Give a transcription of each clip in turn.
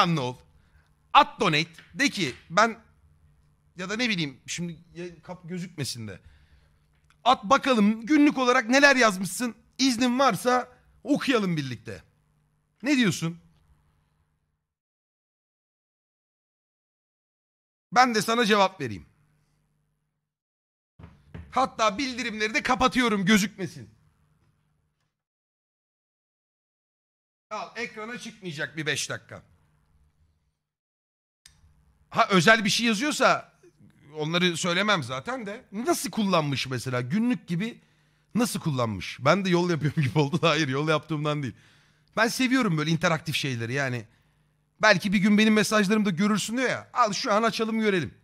delikanlı ol. At donate. De ki ben ya da ne bileyim şimdi kap gözükmesin de. At bakalım günlük olarak neler yazmışsın. İznin varsa okuyalım birlikte. Ne diyorsun? Ben de sana cevap vereyim. Hatta bildirimleri de kapatıyorum gözükmesin. Al ekrana çıkmayacak bir beş dakika. Ha özel bir şey yazıyorsa onları söylemem zaten de. Nasıl kullanmış mesela günlük gibi nasıl kullanmış? Ben de yol yapıyorum gibi oldu. Hayır yol yaptığımdan değil. Ben seviyorum böyle interaktif şeyleri yani. Belki bir gün benim mesajlarımı da görürsün diyor ya. Al şu an açalım görelim.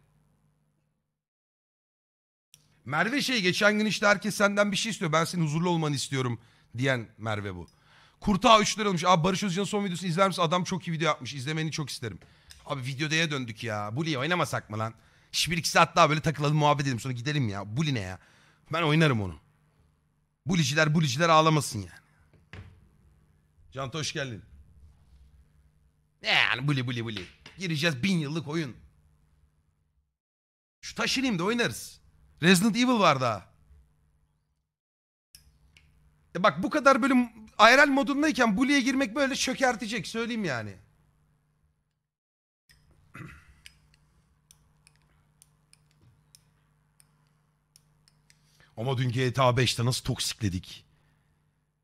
Merve şey geçen gün işte herkes senden bir şey istiyor. Ben senin huzurlu olmanı istiyorum diyen Merve bu. Kurtağı 3 lira almış. Abi Barış Özcan'ın son videosunu izler misin? Adam çok iyi video yapmış. İzlemeni çok isterim. Abi videodaya döndük ya. Bully'yi oynamasak mı lan? Şş, bir iki saat böyle takılalım muhabbet edelim sonra gidelim ya. Bully ne ya? Ben oynarım onu. Bulliciler bulliciler ağlamasın yani. Canta hoş geldin. Ne yani bully bully bully. Gireceğiz bin yıllık oyun. Şu taşınayım da oynarız. Resident Evil var daha. E bak bu kadar bölüm IRL modundayken Bully'e girmek böyle çökertecek söyleyeyim yani. Ama dün GTA 5'te nasıl toksikledik.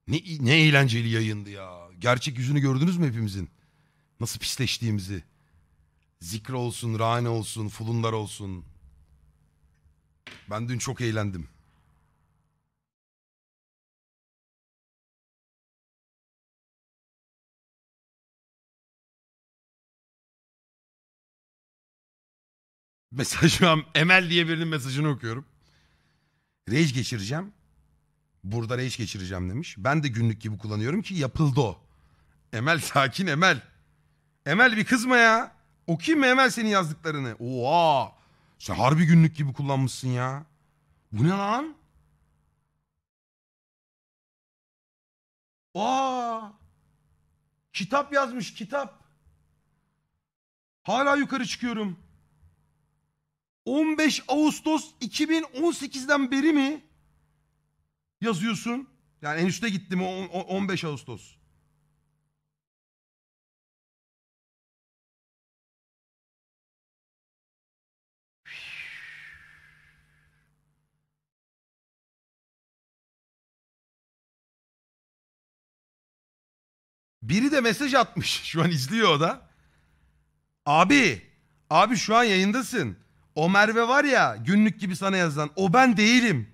Ne, ne eğlenceli yayındı ya. Gerçek yüzünü gördünüz mü hepimizin? Nasıl pisleştiğimizi. Zikra olsun, Rane olsun, Fulundar olsun. Ben dün çok eğlendim. Mesajım Emel diye birinin mesajını okuyorum. Rage geçireceğim. Burada rage geçireceğim demiş. Ben de günlük gibi kullanıyorum ki yapıldı o. Emel sakin Emel. Emel bir kızma ya. Okuyayım mı Emel senin yazdıklarını? Oha. Sen harbi günlük gibi kullanmışsın ya. Bu ne lan? Aa! Kitap yazmış kitap. Hala yukarı çıkıyorum. 15 Ağustos 2018'den beri mi yazıyorsun? Yani en üste gittim o- 15 Ağustos. Biri de mesaj atmış. Şu an izliyor o da. Abi, abi şu an yayındasın. O Merve var ya günlük gibi sana yazılan. O ben değilim.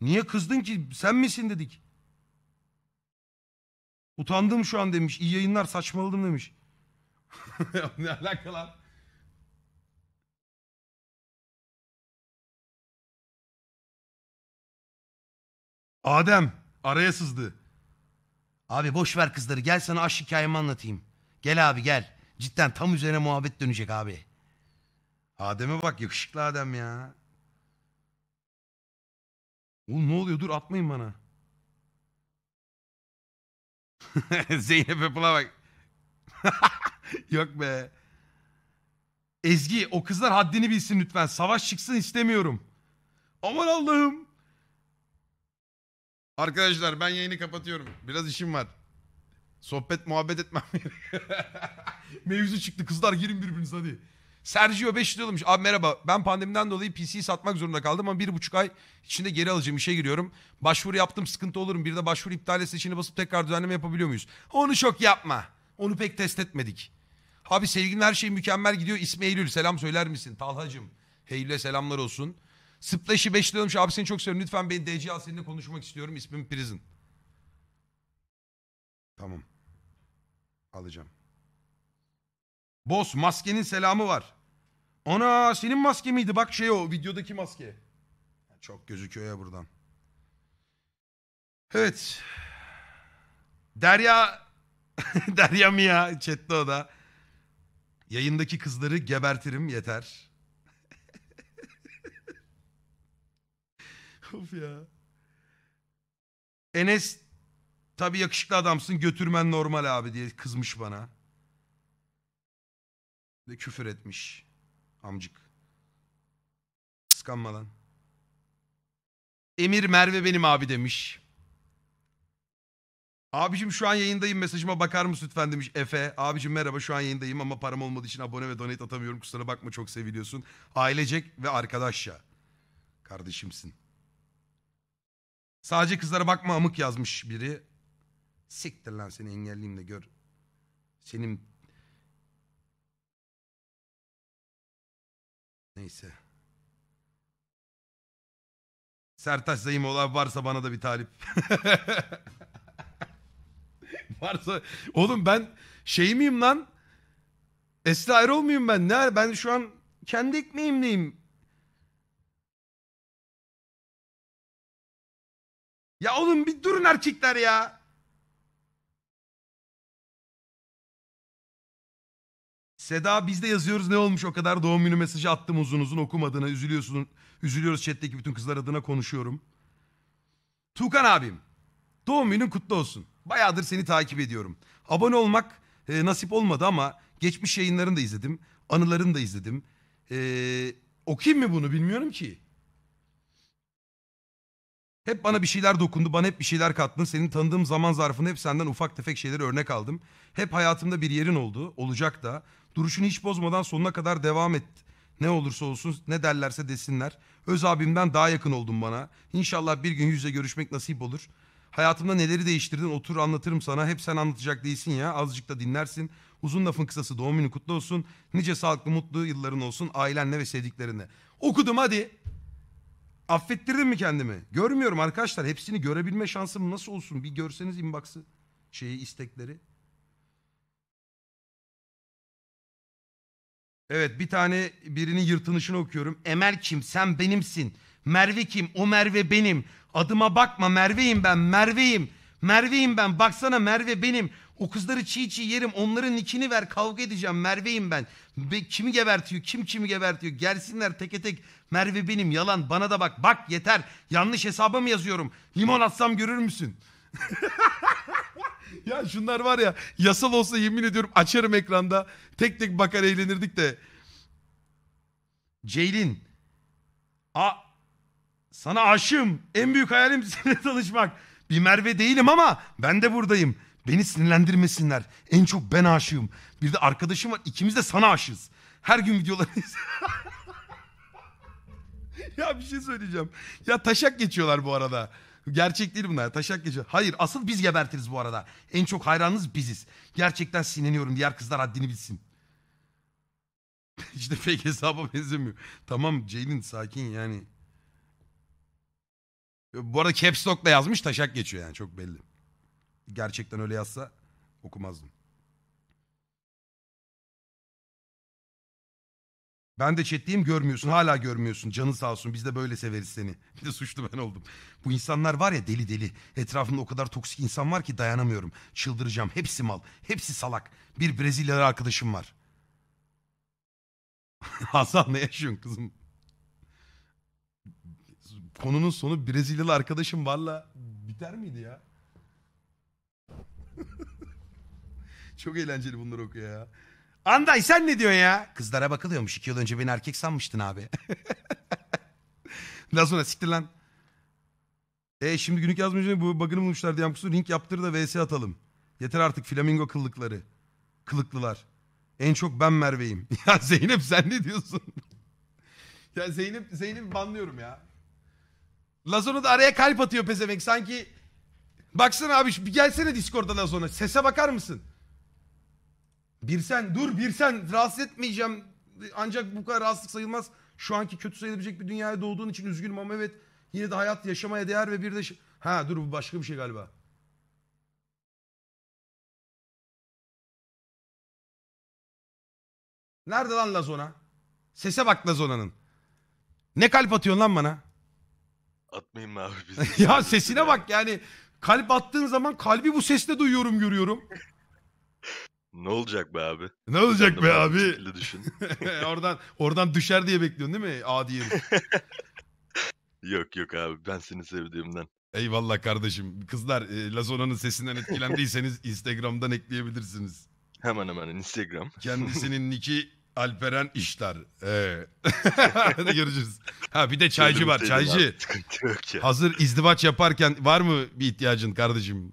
Niye kızdın ki? Sen misin dedik. Utandım şu an demiş. İyi yayınlar saçmaladım demiş. ne alaka lan? Adem araya sızdı. Abi boş ver kızları gel sana aşk hikayemi anlatayım. Gel abi gel. Cidden tam üzerine muhabbet dönecek abi. Adem'e bak yakışıklı Adem ya. Oğlum ne oluyor dur atmayın bana. Zeynep Apple'a bak. Yok be. Ezgi o kızlar haddini bilsin lütfen. Savaş çıksın istemiyorum. Aman Allah'ım. Arkadaşlar ben yayını kapatıyorum. Biraz işim var. Sohbet muhabbet etmem gerekiyor. Mevzu çıktı. Kızlar girin birbirinize hadi. Sergio 5 lira olmuş. Abi merhaba ben pandemiden dolayı PC satmak zorunda kaldım ama bir buçuk ay içinde geri alacağım işe giriyorum. Başvuru yaptım sıkıntı olur mu? Bir de başvuru iptal etse seçeneğine basıp tekrar düzenleme yapabiliyor muyuz? Onu çok yapma. Onu pek test etmedik. Abi sevgilin her şey mükemmel gidiyor. İsmi Eylül selam söyler misin? Talhacım. Eylül'e selamlar olsun. Splash'i 5 lira olmuş. Abi seni çok seviyorum. Lütfen beni DC al seninle konuşmak istiyorum. İsmim Prison. Tamam. Alacağım. Boss maskenin selamı var. Ona senin maske miydi? Bak şey o videodaki maske. Çok gözüküyor ya buradan. Evet. Derya Derya ya? chatte o da. Yayındaki kızları gebertirim yeter. of ya. Enes tabi yakışıklı adamsın götürmen normal abi diye kızmış bana de küfür etmiş amcık. Kıskanma lan. Emir Merve benim abi demiş. Abicim şu an yayındayım mesajıma bakar mısın lütfen demiş Efe. Abicim merhaba şu an yayındayım ama param olmadığı için abone ve donate atamıyorum kusura bakma çok seviliyorsun. Ailecek ve arkadaşça. Kardeşimsin. Sadece kızlara bakma amık yazmış biri. Siktir lan seni engelleyeyim de gör. Senin Neyse. Sertaç Zeymoğlu abi varsa bana da bir talip. varsa oğlum ben şey miyim lan? Esra Erol muyum ben? Ne ben şu an kendi ekmeğimdeyim. Ya oğlum bir durun erkekler ya. Seda biz de yazıyoruz ne olmuş o kadar doğum günü mesajı attım uzun uzun okumadığına üzülüyorsun. Üzülüyoruz chatteki bütün kızlar adına konuşuyorum. Tuğkan abim doğum günün kutlu olsun. Bayağıdır seni takip ediyorum. Abone olmak e, nasip olmadı ama geçmiş yayınlarını da izledim. Anılarını da izledim. E, okuyayım mı bunu bilmiyorum ki. Hep bana bir şeyler dokundu, bana hep bir şeyler kattın. Senin tanıdığım zaman zarfında hep senden ufak tefek şeyleri örnek aldım. Hep hayatımda bir yerin oldu, olacak da. Duruşunu hiç bozmadan sonuna kadar devam et. Ne olursa olsun ne derlerse desinler. Öz abimden daha yakın oldun bana. İnşallah bir gün yüzle görüşmek nasip olur. Hayatımda neleri değiştirdin otur anlatırım sana. Hep sen anlatacak değilsin ya. Azıcık da dinlersin. Uzun lafın kısası doğum günü kutlu olsun. Nice sağlıklı mutlu yılların olsun ailenle ve sevdiklerine. Okudum hadi. Affettirdim mi kendimi? Görmüyorum arkadaşlar. Hepsini görebilme şansım nasıl olsun? Bir görseniz inbox'ı. Şeyi istekleri. Evet bir tane birinin yırtınışını okuyorum. Emel kim? Sen benimsin. Merve kim? O Merve benim. Adıma bakma Merve'yim ben. Merve'yim. Merve'yim ben. Baksana Merve benim. O kızları çiğ çiğ yerim. Onların ikini ver. Kavga edeceğim. Merve'yim ben. Be, kimi gebertiyor? Kim kimi gebertiyor? Gelsinler teke tek. Merve benim. Yalan. Bana da bak. Bak yeter. Yanlış hesaba mı yazıyorum? Limon atsam görür müsün? ya şunlar var ya yasal olsa yemin ediyorum açarım ekranda. Tek tek bakar eğlenirdik de. Ceylin. A sana aşığım. En büyük hayalim seninle tanışmak. Bir Merve değilim ama ben de buradayım. Beni sinirlendirmesinler. En çok ben aşığım. Bir de arkadaşım var. İkimiz de sana aşığız. Her gün videoları. ya bir şey söyleyeceğim. Ya taşak geçiyorlar bu arada. Gerçek değil bunlar. Taşak geçiyor. Hayır asıl biz gebertiriz bu arada. En çok hayranınız biziz. Gerçekten sinirleniyorum. Diğer kızlar haddini bilsin. İşte fake hesaba benzemiyor. Tamam Ceylin sakin yani. Bu arada caps lock'la yazmış taşak geçiyor yani çok belli. Gerçekten öyle yazsa okumazdım. Ben de chatliyim görmüyorsun. Hala görmüyorsun. Canın sağ olsun. Biz de böyle severiz seni. Bir de suçlu ben oldum. Bu insanlar var ya deli deli. Etrafımda o kadar toksik insan var ki dayanamıyorum. Çıldıracağım. Hepsi mal. Hepsi salak. Bir Brezilyalı arkadaşım var. Hasan ne yaşıyorsun kızım? Konunun sonu Brezilyalı arkadaşım varla biter miydi ya? Çok eğlenceli bunları okuyor ya. Anday sen ne diyorsun ya? Kızlara bakılıyormuş. İki yıl önce beni erkek sanmıştın abi. Daha sonra siktir lan. E şimdi günlük yazmayınca bu bug'ını bulmuşlar diyen kusur. Link yaptır da vs atalım. Yeter artık flamingo kıllıkları. Kılıklılar. En çok ben Merve'yim. ya Zeynep sen ne diyorsun? ya Zeynep, Zeynep banlıyorum ya. Lazona da araya kalp atıyor pezemek. Sanki baksana abi bir gelsene Discord'da Lazona. Sese bakar mısın? Bir sen dur bir sen rahatsız etmeyeceğim. Ancak bu kadar rahatsızlık sayılmaz. Şu anki kötü sayılabilecek bir dünyaya doğduğun için üzgünüm ama evet yine de hayat yaşamaya değer ve bir de... Ha dur bu başka bir şey galiba. Nerede lan Lazona? Sese bak Lazona'nın. Ne kalp atıyorsun lan bana? Atmayayım abi biz. ya sesine bak yani kalp attığın zaman kalbi bu sesle duyuyorum görüyorum. Ne olacak be abi? Ne olacak be abi? düşün. oradan oradan düşer diye bekliyorsun değil mi adi herif? yok yok abi ben seni sevdiğimden. Eyvallah kardeşim. Kızlar e, Lazona'nın sesinden etkilendiyseniz Instagram'dan ekleyebilirsiniz. Hemen hemen Instagram. Kendisinin niki Alperen İşler. Ee. Hadi görüşürüz. Ha bir de çaycı var. Çaycı. Hazır izdivaç yaparken var mı bir ihtiyacın kardeşim?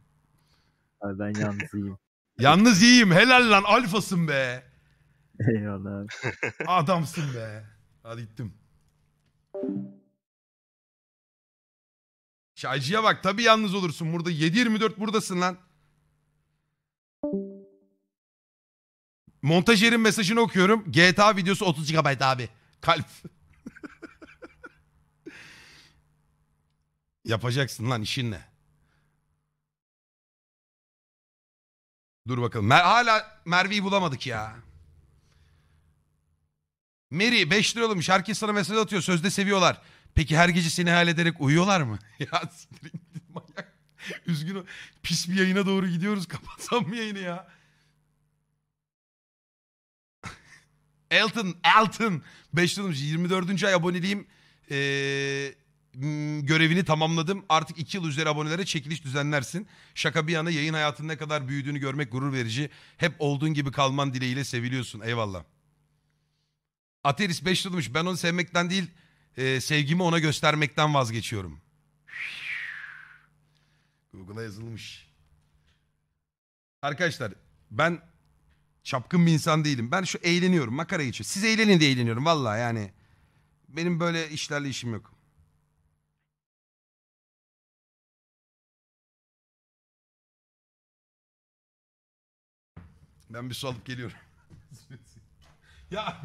Abi ben yalnızıyım. Yalnız iyiyim. Helal lan. Alfasın be. Eyvallah abi. Adamsın be. Hadi gittim. Şaycıya bak. Tabii yalnız olursun. Burada 724 buradasın lan. Montajerin mesajını okuyorum. GTA videosu 30 GB abi. Kalp. Yapacaksın lan işinle. Dur bakalım. Mer hala Merve'yi bulamadık ya. Mary 5 liralıymış. Herkes sana mesaj atıyor. Sözde seviyorlar. Peki her gece seni hayal ederek uyuyorlar mı? ya siktirin manyak. Üzgün Pis bir yayına doğru gidiyoruz. Kapatsam mı yayını ya? Elton, Elton. 5 liralıymış. 24. ay aboneliğim. Eee görevini tamamladım. Artık 2 yıl üzeri abonelere çekiliş düzenlersin. Şaka bir yana yayın hayatının ne kadar büyüdüğünü görmek gurur verici. Hep olduğun gibi kalman dileğiyle seviliyorsun. Eyvallah. Ateris 5 tutmuş. Ben onu sevmekten değil e, sevgimi ona göstermekten vazgeçiyorum. Google'a yazılmış. Arkadaşlar ben çapkın bir insan değilim. Ben şu eğleniyorum makara için. Siz eğlenin de eğleniyorum valla yani. Benim böyle işlerle işim yok. Ben bir su alıp geliyorum. ya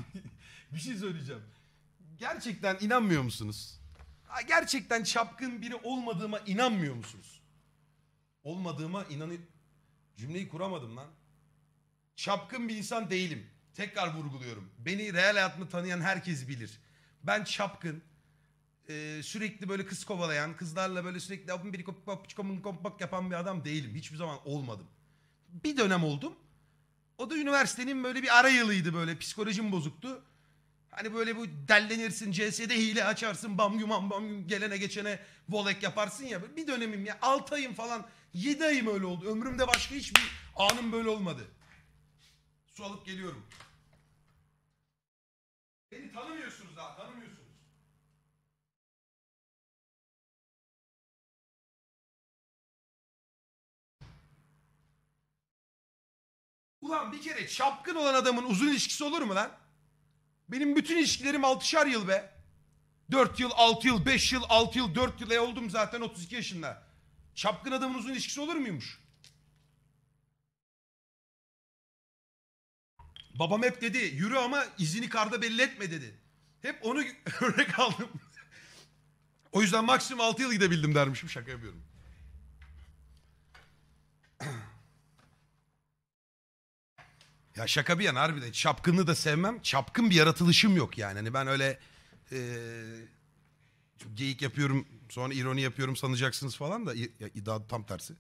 bir şey söyleyeceğim. Gerçekten inanmıyor musunuz? Gerçekten çapkın biri olmadığıma inanmıyor musunuz? Olmadığıma inanı... Cümleyi kuramadım lan. Çapkın bir insan değilim. Tekrar vurguluyorum. Beni real hayatımı tanıyan herkes bilir. Ben çapkın, e, sürekli böyle kız kovalayan, kızlarla böyle sürekli abim bir kop kop kop yapan bir adam değilim. Hiçbir zaman olmadım. Bir dönem oldum. O da üniversitenin böyle bir ara yılıydı böyle. Psikolojim bozuktu. Hani böyle bu dellenirsin CS'de hile açarsın bam güm bam güm gelene geçene volek yaparsın ya. Bir dönemim ya 6 ayım falan 7 ayım öyle oldu. Ömrümde başka hiçbir anım böyle olmadı. Su alıp geliyorum. Beni tanımıyorsunuz daha tanımıyorsunuz. Ulan bir kere çapkın olan adamın uzun ilişkisi olur mu lan? Benim bütün ilişkilerim 6'şar yıl be. 4 yıl, 6 yıl, 5 yıl, 6 yıl, 4 yıl e, oldum zaten 32 yaşında. Çapkın adamın uzun ilişkisi olur muymuş? Babam hep dedi yürü ama izini karda belli etme dedi. Hep onu örnek aldım. o yüzden maksimum 6 yıl gidebildim dermişim şaka yapıyorum. Ya şaka bir yana harbiden çapkını da sevmem. Çapkın bir yaratılışım yok yani. Hani ben öyle e, geyik yapıyorum sonra ironi yapıyorum sanacaksınız falan da ya, iddia tam tersi.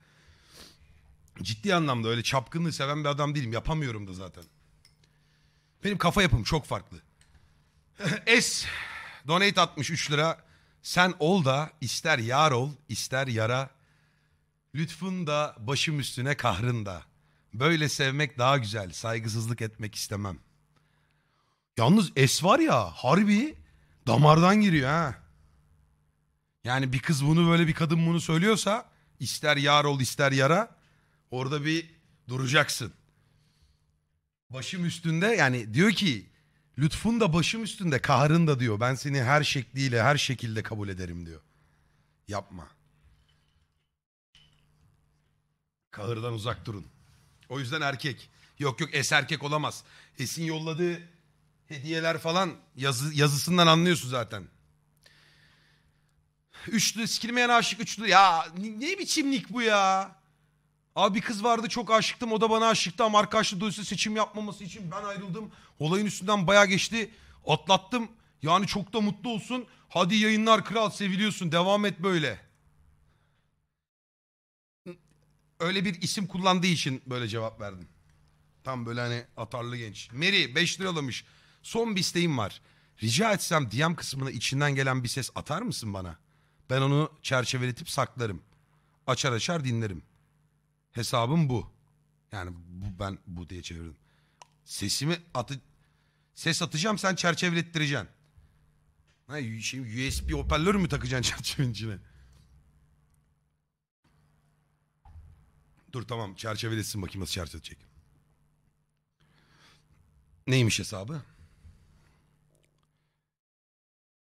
Ciddi anlamda öyle çapkınlığı seven bir adam değilim. Yapamıyorum da zaten. Benim kafa yapım çok farklı. Es donate atmış 3 lira. Sen ol da ister yar ol ister yara. Lütfun da başım üstüne kahrın da. Böyle sevmek daha güzel. Saygısızlık etmek istemem. Yalnız S var ya harbi damardan giriyor ha. Yani bir kız bunu böyle bir kadın bunu söylüyorsa ister yar ol ister yara orada bir duracaksın. Başım üstünde yani diyor ki lütfun da başım üstünde kahrın da diyor. Ben seni her şekliyle her şekilde kabul ederim diyor. Yapma. Kahırdan uzak durun. O yüzden erkek. Yok yok es erkek olamaz. Es'in yolladığı hediyeler falan yazı, yazısından anlıyorsun zaten. Üçlü sikilmeyen aşık üçlü. Ya ne biçimlik bu ya? Abi bir kız vardı çok aşıktım o da bana aşıktı ama arkadaşla dolayısıyla seçim yapmaması için ben ayrıldım. Olayın üstünden baya geçti. Atlattım. Yani çok da mutlu olsun. Hadi yayınlar kral seviliyorsun. Devam et böyle. öyle bir isim kullandığı için böyle cevap verdim. Tam böyle hani atarlı genç. Meri 5 liralamış. Son bir isteğim var. Rica etsem DM kısmına içinden gelen bir ses atar mısın bana? Ben onu çerçeveletip saklarım. Açar açar dinlerim. Hesabım bu. Yani bu, ben bu diye çevirdim. Sesimi atı ses atacağım sen çerçevelettireceksin. Ha, şey, USB hoparlör mü takacaksın çerçevenin içine? Dur tamam çerçevelesin bakayım nasıl çerçevelecek. Neymiş hesabı?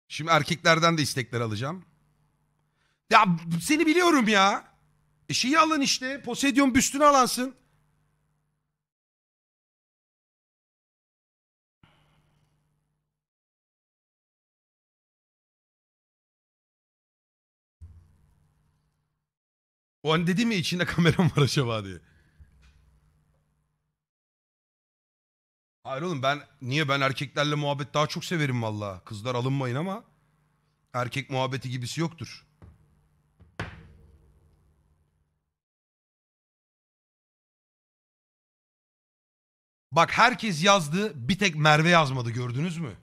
Şimdi erkeklerden de istekler alacağım. Ya seni biliyorum ya. E şeyi alın işte. Poseidon büstünü alansın. O hani dedim ya içinde kameram var acaba diye. Hayır oğlum ben niye ben erkeklerle muhabbet daha çok severim valla. Kızlar alınmayın ama erkek muhabbeti gibisi yoktur. Bak herkes yazdı bir tek Merve yazmadı gördünüz mü?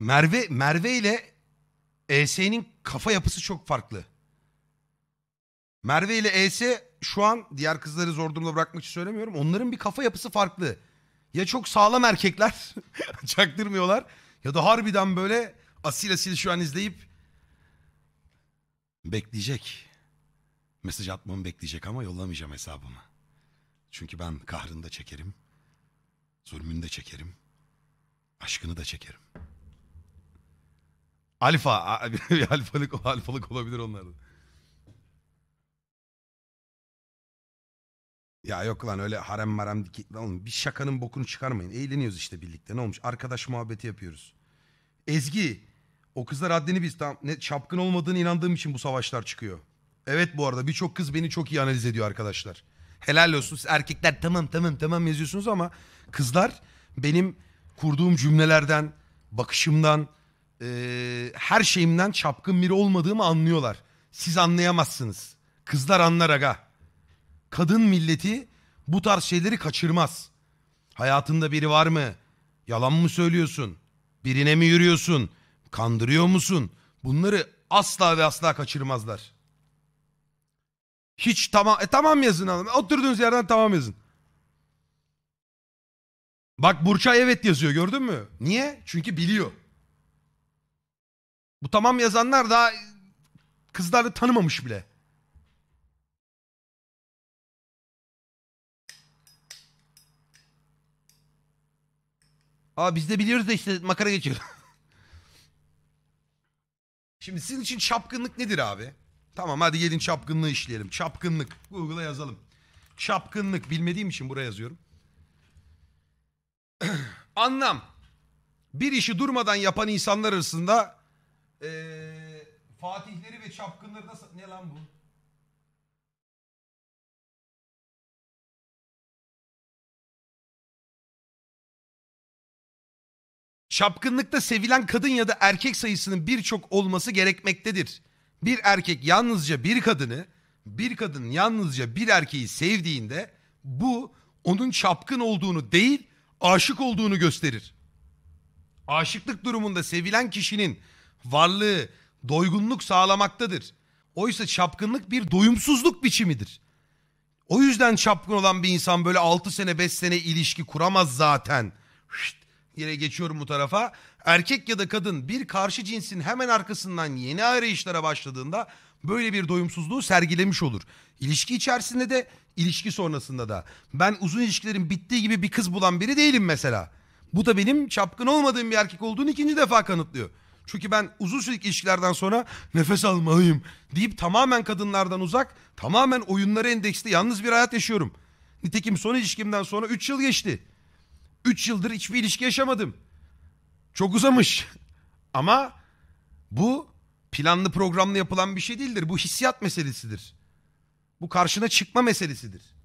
Merve Merve ile ES'nin kafa yapısı çok farklı. Merve ile ES şu an diğer kızları zor durumda bırakmak için söylemiyorum. Onların bir kafa yapısı farklı. Ya çok sağlam erkekler çaktırmıyorlar ya da harbiden böyle asil asil şu an izleyip bekleyecek. Mesaj atmamı bekleyecek ama yollamayacağım hesabımı. Çünkü ben kahrını da çekerim. Zulmünü de çekerim. Aşkını da çekerim. Alfa. Alfalık, alfalık olabilir onlarda. Ya yok lan öyle harem marem dikit. Oğlum bir şakanın bokunu çıkarmayın. Eğleniyoruz işte birlikte. Ne olmuş? Arkadaş muhabbeti yapıyoruz. Ezgi. O kızlar haddini biz tam ne çapkın olmadığını inandığım için bu savaşlar çıkıyor. Evet bu arada birçok kız beni çok iyi analiz ediyor arkadaşlar. Helal olsun. Siz Erkekler tamam tamam tamam yazıyorsunuz ama kızlar benim kurduğum cümlelerden, bakışımdan, eee, her şeyimden çapkın biri olmadığımı anlıyorlar. Siz anlayamazsınız. Kızlar anlar aga kadın milleti bu tarz şeyleri kaçırmaz. Hayatında biri var mı? Yalan mı söylüyorsun? Birine mi yürüyorsun? Kandırıyor musun? Bunları asla ve asla kaçırmazlar. Hiç tamam e, tamam yazın hanım. Oturduğunuz yerden tamam yazın. Bak Burçay evet yazıyor gördün mü? Niye? Çünkü biliyor. Bu tamam yazanlar daha kızları tanımamış bile. Ha biz de biliyoruz da işte makara geçiyor. Şimdi sizin için çapkınlık nedir abi? Tamam hadi gelin çapkınlığı işleyelim. Çapkınlık. Google'a yazalım. Çapkınlık. Bilmediğim için buraya yazıyorum. Anlam. Bir işi durmadan yapan insanlar arasında ee, fatihleri ve çapkınları nasıl... Ne lan bu? Çapkınlıkta sevilen kadın ya da erkek sayısının birçok olması gerekmektedir. Bir erkek yalnızca bir kadını, bir kadın yalnızca bir erkeği sevdiğinde bu onun çapkın olduğunu değil, aşık olduğunu gösterir. Aşıklık durumunda sevilen kişinin varlığı doygunluk sağlamaktadır. Oysa çapkınlık bir doyumsuzluk biçimidir. O yüzden çapkın olan bir insan böyle 6 sene 5 sene ilişki kuramaz zaten. Şşt yere geçiyorum bu tarafa. Erkek ya da kadın bir karşı cinsin hemen arkasından yeni arayışlara başladığında böyle bir doyumsuzluğu sergilemiş olur. İlişki içerisinde de ilişki sonrasında da. Ben uzun ilişkilerin bittiği gibi bir kız bulan biri değilim mesela. Bu da benim çapkın olmadığım bir erkek olduğunu ikinci defa kanıtlıyor. Çünkü ben uzun süreli ilişkilerden sonra nefes almalıyım deyip tamamen kadınlardan uzak, tamamen oyunlara endeksli yalnız bir hayat yaşıyorum. Nitekim son ilişkimden sonra 3 yıl geçti. 3 yıldır hiçbir ilişki yaşamadım. Çok uzamış. Ama bu planlı programlı yapılan bir şey değildir. Bu hissiyat meselesidir. Bu karşına çıkma meselesidir.